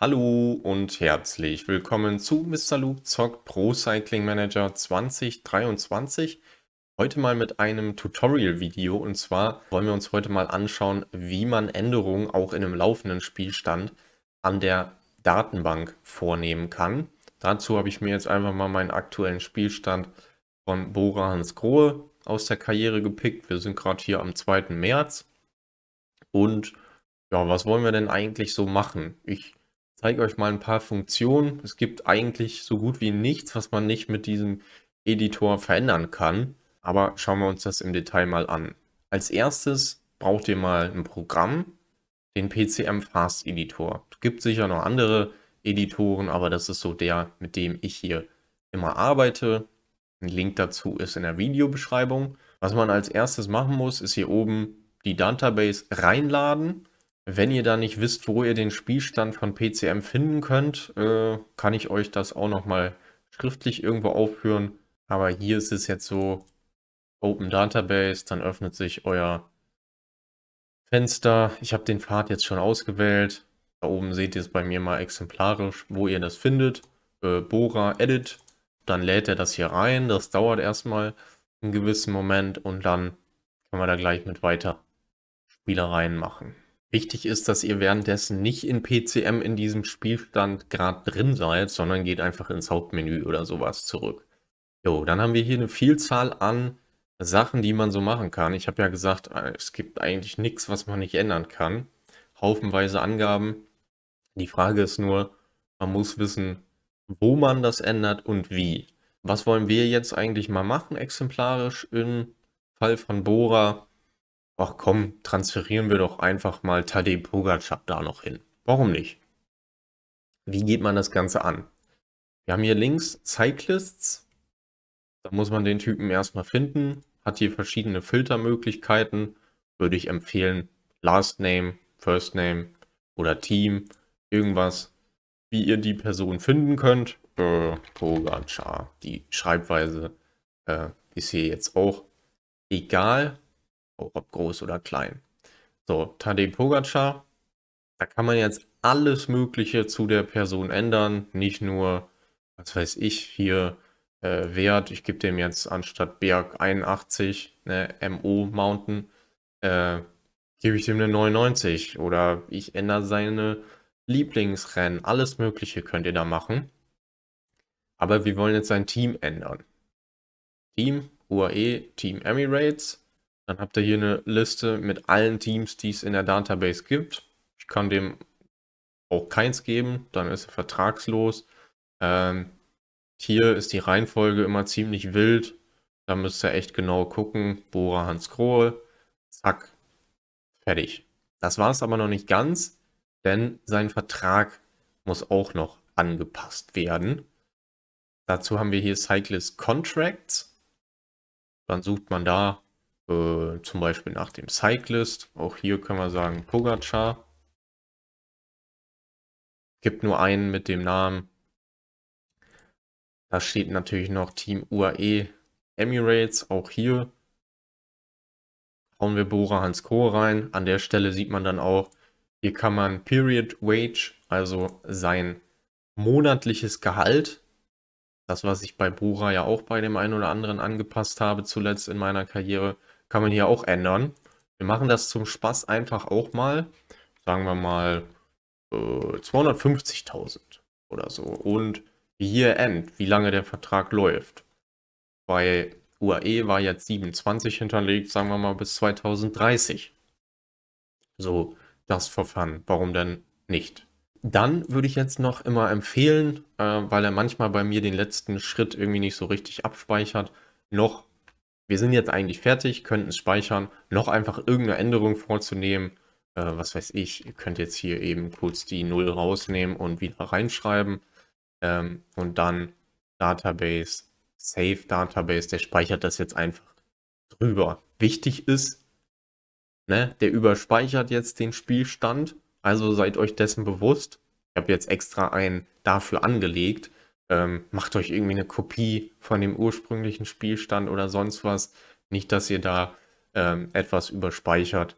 Hallo und herzlich willkommen zu Mr. Luke Zock Pro Cycling Manager 2023. Heute mal mit einem Tutorial-Video und zwar wollen wir uns heute mal anschauen, wie man Änderungen auch in einem laufenden Spielstand an der Datenbank vornehmen kann. Dazu habe ich mir jetzt einfach mal meinen aktuellen Spielstand von Bora Hans Grohe aus der Karriere gepickt. Wir sind gerade hier am 2. März und ja, was wollen wir denn eigentlich so machen? Ich zeige euch mal ein paar Funktionen. Es gibt eigentlich so gut wie nichts, was man nicht mit diesem Editor verändern kann. Aber schauen wir uns das im Detail mal an. Als erstes braucht ihr mal ein Programm, den PCM Fast Editor. Es gibt sicher noch andere Editoren, aber das ist so der, mit dem ich hier immer arbeite. Ein Link dazu ist in der Videobeschreibung. Was man als erstes machen muss, ist hier oben die Database reinladen. Wenn ihr da nicht wisst, wo ihr den Spielstand von PCM finden könnt, äh, kann ich euch das auch nochmal schriftlich irgendwo aufführen. Aber hier ist es jetzt so, Open Database, dann öffnet sich euer Fenster. Ich habe den Pfad jetzt schon ausgewählt. Da oben seht ihr es bei mir mal exemplarisch, wo ihr das findet. Äh, Bora, Edit. Dann lädt er das hier rein. Das dauert erstmal einen gewissen Moment und dann können wir da gleich mit weiter Spielereien machen. Wichtig ist, dass ihr währenddessen nicht in PCM in diesem Spielstand gerade drin seid, sondern geht einfach ins Hauptmenü oder sowas zurück. Jo, dann haben wir hier eine Vielzahl an Sachen, die man so machen kann. Ich habe ja gesagt, äh, es gibt eigentlich nichts, was man nicht ändern kann. Haufenweise Angaben. Die Frage ist nur, man muss wissen, wo man das ändert und wie. Was wollen wir jetzt eigentlich mal machen, exemplarisch im Fall von Bora? ach komm, transferieren wir doch einfach mal Tadej Pogacar da noch hin. Warum nicht? Wie geht man das Ganze an? Wir haben hier links Cyclists. Da muss man den Typen erstmal finden. Hat hier verschiedene Filtermöglichkeiten. Würde ich empfehlen, Last Name, First Name oder Team, irgendwas, wie ihr die Person finden könnt. Äh, Pogacar, die Schreibweise äh, ist hier jetzt auch egal ob groß oder klein. So, Tadej Pogacar, da kann man jetzt alles Mögliche zu der Person ändern, nicht nur, was weiß ich, hier äh, Wert, ich gebe dem jetzt anstatt Berg 81, ne, MO Mountain, äh, gebe ich dem eine 99 oder ich ändere seine Lieblingsrennen, alles Mögliche könnt ihr da machen. Aber wir wollen jetzt sein Team ändern. Team UAE, Team Emirates, dann habt ihr hier eine Liste mit allen Teams, die es in der Database gibt. Ich kann dem auch keins geben, dann ist er vertragslos. Ähm, hier ist die Reihenfolge immer ziemlich wild. Da müsst ihr echt genau gucken. Bora Hans Krohl, zack, fertig. Das war es aber noch nicht ganz, denn sein Vertrag muss auch noch angepasst werden. Dazu haben wir hier Cyclist Contracts. Dann sucht man da äh, zum Beispiel nach dem Cyclist. Auch hier können wir sagen Pogacar. Gibt nur einen mit dem Namen. Da steht natürlich noch Team UAE Emirates. Auch hier hauen wir Bora Hans Grohe rein. An der Stelle sieht man dann auch, hier kann man Period Wage, also sein monatliches Gehalt, das was ich bei Bora ja auch bei dem einen oder anderen angepasst habe zuletzt in meiner Karriere, kann man hier auch ändern. Wir machen das zum Spaß einfach auch mal, sagen wir mal äh, 250.000 oder so. Und Year End, wie lange der Vertrag läuft. Bei UAE war jetzt 27 hinterlegt, sagen wir mal bis 2030. So, das Verfahren, warum denn nicht? Dann würde ich jetzt noch immer empfehlen, äh, weil er manchmal bei mir den letzten Schritt irgendwie nicht so richtig abspeichert, noch wir sind jetzt eigentlich fertig, könnten es speichern, noch einfach irgendeine Änderung vorzunehmen. Äh, was weiß ich, ihr könnt jetzt hier eben kurz die 0 rausnehmen und wieder reinschreiben. Ähm, und dann Database, Save Database, der speichert das jetzt einfach drüber. Wichtig ist, ne, der überspeichert jetzt den Spielstand, also seid euch dessen bewusst. Ich habe jetzt extra einen dafür angelegt, ähm, macht euch irgendwie eine Kopie von dem ursprünglichen Spielstand oder sonst was. Nicht, dass ihr da ähm, etwas überspeichert,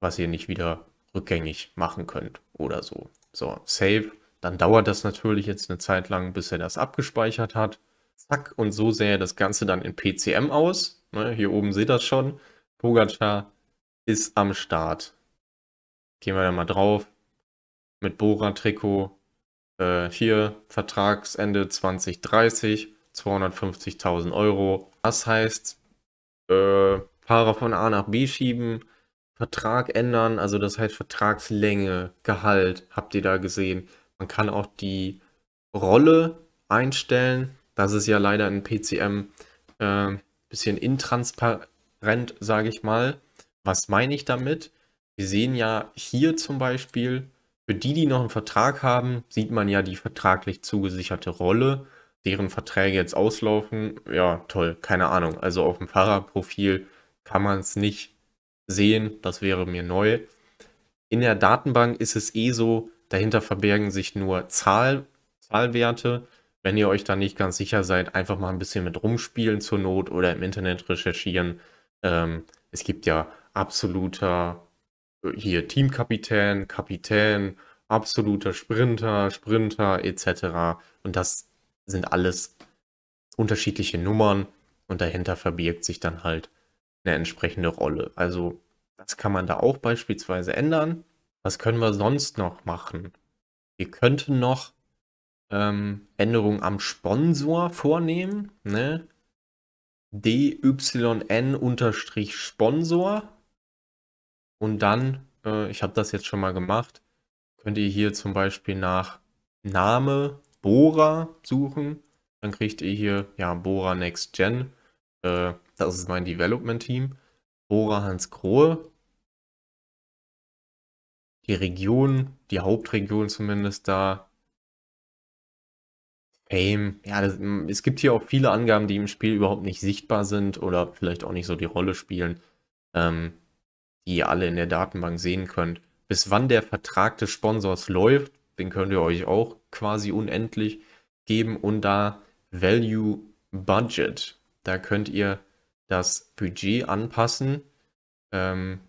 was ihr nicht wieder rückgängig machen könnt oder so. So, Save. Dann dauert das natürlich jetzt eine Zeit lang, bis er das abgespeichert hat. Zack, und so sähe das Ganze dann in PCM aus. Ne, hier oben seht ihr das schon. Pogacar ist am Start. Gehen wir da mal drauf. Mit Bora-Trikot äh, hier Vertragsende 2030, 250.000 Euro. Das heißt, äh, Fahrer von A nach B schieben, Vertrag ändern, also das heißt Vertragslänge, Gehalt, habt ihr da gesehen. Man kann auch die Rolle einstellen. Das ist ja leider in PCM ein äh, bisschen intransparent, sage ich mal. Was meine ich damit? Wir sehen ja hier zum Beispiel, für die, die noch einen Vertrag haben, sieht man ja die vertraglich zugesicherte Rolle, deren Verträge jetzt auslaufen. Ja, toll, keine Ahnung. Also auf dem Fahrerprofil kann man es nicht sehen, das wäre mir neu. In der Datenbank ist es eh so, dahinter verbergen sich nur Zahl, Zahlwerte. Wenn ihr euch da nicht ganz sicher seid, einfach mal ein bisschen mit rumspielen zur Not oder im Internet recherchieren. Ähm, es gibt ja absoluter hier Teamkapitän, Kapitän, absoluter Sprinter, Sprinter etc. Und das sind alles unterschiedliche Nummern und dahinter verbirgt sich dann halt eine entsprechende Rolle. Also das kann man da auch beispielsweise ändern. Was können wir sonst noch machen? Wir könnten noch ähm, Änderungen am Sponsor vornehmen. Ne? DYN-Sponsor und dann, äh, ich habe das jetzt schon mal gemacht, könnt ihr hier zum Beispiel nach Name Bora suchen. Dann kriegt ihr hier, ja, Bora Next Gen. Äh, das ist mein Development Team. Bora Hans Grohe. Die Region, die Hauptregion zumindest da. Fame. Ja, das, es gibt hier auch viele Angaben, die im Spiel überhaupt nicht sichtbar sind oder vielleicht auch nicht so die Rolle spielen. Ähm, die ihr alle in der Datenbank sehen könnt. Bis wann der Vertrag des Sponsors läuft, den könnt ihr euch auch quasi unendlich geben und da Value Budget, da könnt ihr das Budget anpassen. Ähm,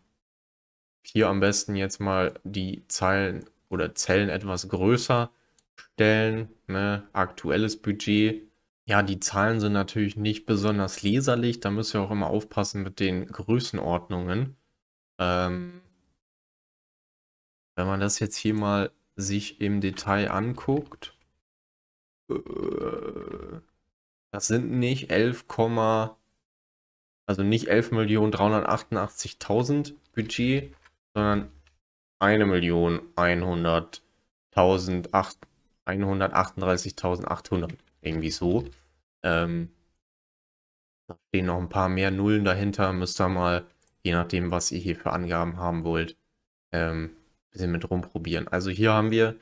hier am besten jetzt mal die Zeilen oder Zellen etwas größer stellen. Ne? Aktuelles Budget. Ja, die Zahlen sind natürlich nicht besonders leserlich. Da müsst ihr auch immer aufpassen mit den Größenordnungen. Ähm, mhm. wenn man das jetzt hier mal sich im Detail anguckt, äh, das sind nicht 11, also nicht 11.388.000 Budget, sondern 1.138.800 irgendwie so. Ähm, da stehen noch ein paar mehr Nullen dahinter, müsst ihr mal je nachdem, was ihr hier für Angaben haben wollt, ähm, ein bisschen mit rumprobieren. Also hier haben wir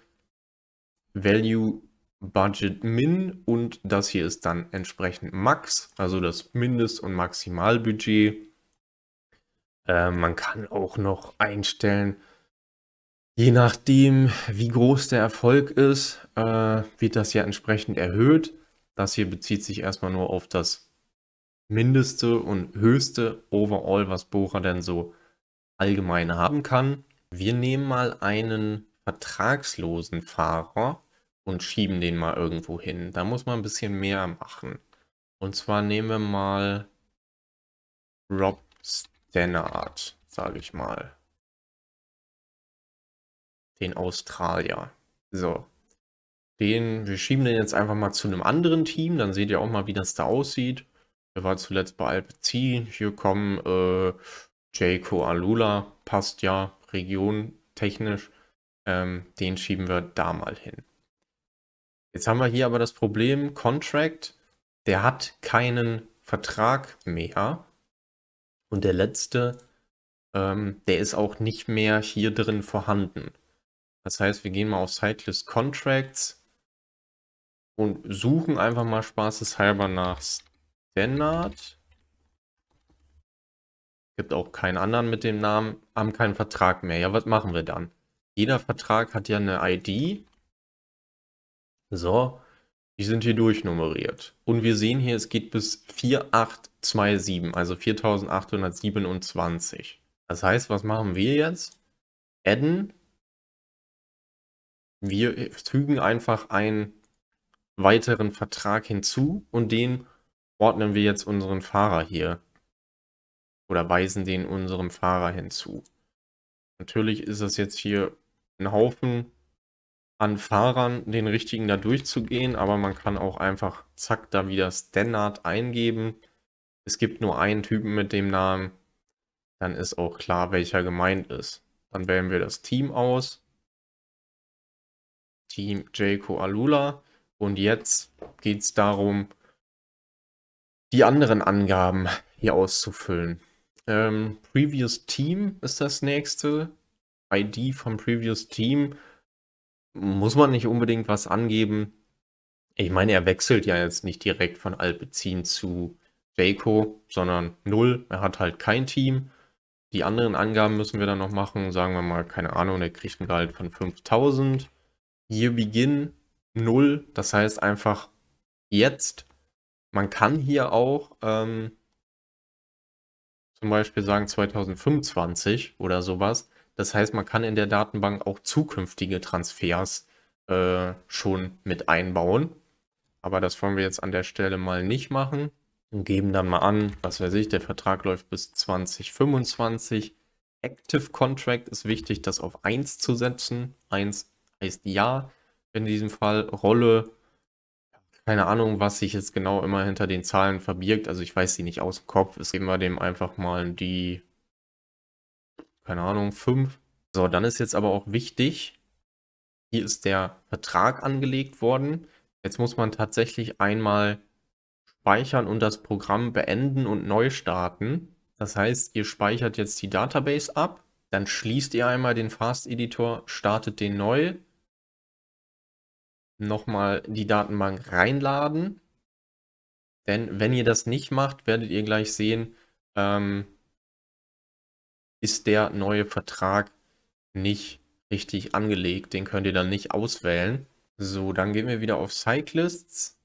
Value Budget Min und das hier ist dann entsprechend Max, also das Mindest- und Maximalbudget. Äh, man kann auch noch einstellen, je nachdem, wie groß der Erfolg ist, äh, wird das ja entsprechend erhöht. Das hier bezieht sich erstmal nur auf das mindeste und höchste Overall, was Bora denn so allgemein haben kann. Wir nehmen mal einen vertragslosen Fahrer und schieben den mal irgendwo hin. Da muss man ein bisschen mehr machen. Und zwar nehmen wir mal Rob Stannard, sage ich mal. Den Australier. So. Den, wir schieben den jetzt einfach mal zu einem anderen Team, dann seht ihr auch mal, wie das da aussieht. Er war zuletzt bei Alpecin. Hier kommen äh, Jayco Alula, passt ja regiontechnisch. Ähm, den schieben wir da mal hin. Jetzt haben wir hier aber das Problem, Contract, der hat keinen Vertrag mehr. Und der letzte, ähm, der ist auch nicht mehr hier drin vorhanden. Das heißt, wir gehen mal auf Cyclist Contracts und suchen einfach mal spaßeshalber nach Dennard. Gibt auch keinen anderen mit dem Namen, haben keinen Vertrag mehr. Ja, was machen wir dann? Jeder Vertrag hat ja eine ID. So, die sind hier durchnummeriert. Und wir sehen hier, es geht bis 4827, also 4827. Das heißt, was machen wir jetzt? Adden. Wir fügen einfach einen weiteren Vertrag hinzu und den ordnen wir jetzt unseren Fahrer hier oder weisen den unserem Fahrer hinzu. Natürlich ist es jetzt hier ein Haufen an Fahrern, den richtigen da durchzugehen, aber man kann auch einfach zack da wieder Standard eingeben. Es gibt nur einen Typen mit dem Namen, dann ist auch klar, welcher gemeint ist. Dann wählen wir das Team aus. Team Jayco Alula. Und jetzt geht es darum, die anderen Angaben hier auszufüllen. Ähm, previous Team ist das nächste. ID vom Previous Team muss man nicht unbedingt was angeben. Ich meine, er wechselt ja jetzt nicht direkt von Alpezin zu Jaco, sondern null. Er hat halt kein Team. Die anderen Angaben müssen wir dann noch machen. Sagen wir mal, keine Ahnung, er kriegt ein Gehalt von 5000. Year Begin null. Das heißt einfach jetzt man kann hier auch ähm, zum Beispiel sagen 2025 oder sowas. Das heißt, man kann in der Datenbank auch zukünftige Transfers äh, schon mit einbauen. Aber das wollen wir jetzt an der Stelle mal nicht machen und geben dann mal an, was weiß ich, der Vertrag läuft bis 2025. Active Contract ist wichtig, das auf 1 zu setzen. 1 heißt Ja in diesem Fall. Rolle keine Ahnung, was sich jetzt genau immer hinter den Zahlen verbirgt. Also ich weiß sie nicht aus dem Kopf. Es geben wir dem einfach mal die, keine Ahnung, 5. So, dann ist jetzt aber auch wichtig, hier ist der Vertrag angelegt worden. Jetzt muss man tatsächlich einmal speichern und das Programm beenden und neu starten. Das heißt, ihr speichert jetzt die Database ab, dann schließt ihr einmal den Fast Editor, startet den neu, nochmal die Datenbank reinladen. Denn wenn ihr das nicht macht, werdet ihr gleich sehen, ähm, ist der neue Vertrag nicht richtig angelegt. Den könnt ihr dann nicht auswählen. So, dann gehen wir wieder auf Cyclists.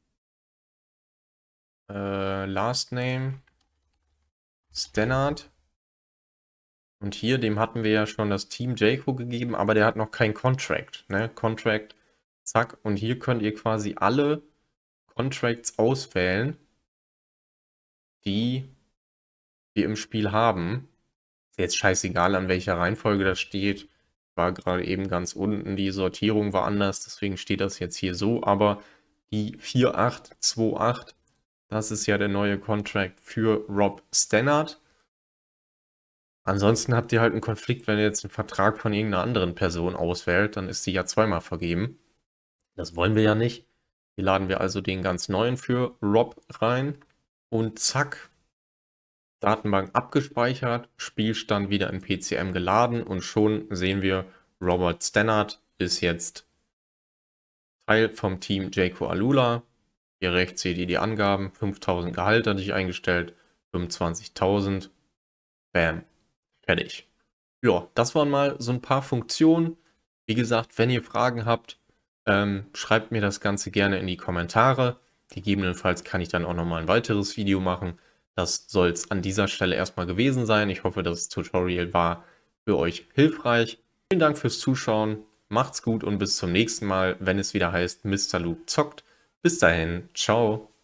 Äh, Last Name. Stannard. Und hier, dem hatten wir ja schon das Team Jayco gegeben, aber der hat noch kein Contract. Ne? Contract Zack. Und hier könnt ihr quasi alle Contracts auswählen, die wir im Spiel haben. Ist jetzt scheißegal, an welcher Reihenfolge das steht. War gerade eben ganz unten, die Sortierung war anders, deswegen steht das jetzt hier so. Aber die 4828, das ist ja der neue Contract für Rob Stannard. Ansonsten habt ihr halt einen Konflikt, wenn ihr jetzt einen Vertrag von irgendeiner anderen Person auswählt, dann ist die ja zweimal vergeben. Das wollen wir ja nicht. Hier laden wir also den ganz neuen für Rob rein und zack, Datenbank abgespeichert, Spielstand wieder in PCM geladen und schon sehen wir, Robert Stannard ist jetzt Teil vom Team Jayco Alula. Hier rechts seht ihr die Angaben, 5000 Gehalt hatte ich eingestellt, 25.000, bam, fertig. Ja, das waren mal so ein paar Funktionen. Wie gesagt, wenn ihr Fragen habt, ähm, schreibt mir das Ganze gerne in die Kommentare. Gegebenenfalls kann ich dann auch nochmal ein weiteres Video machen. Das soll es an dieser Stelle erstmal gewesen sein. Ich hoffe, das Tutorial war für euch hilfreich. Vielen Dank fürs Zuschauen. Macht's gut und bis zum nächsten Mal, wenn es wieder heißt Mr. Luke zockt. Bis dahin, ciao.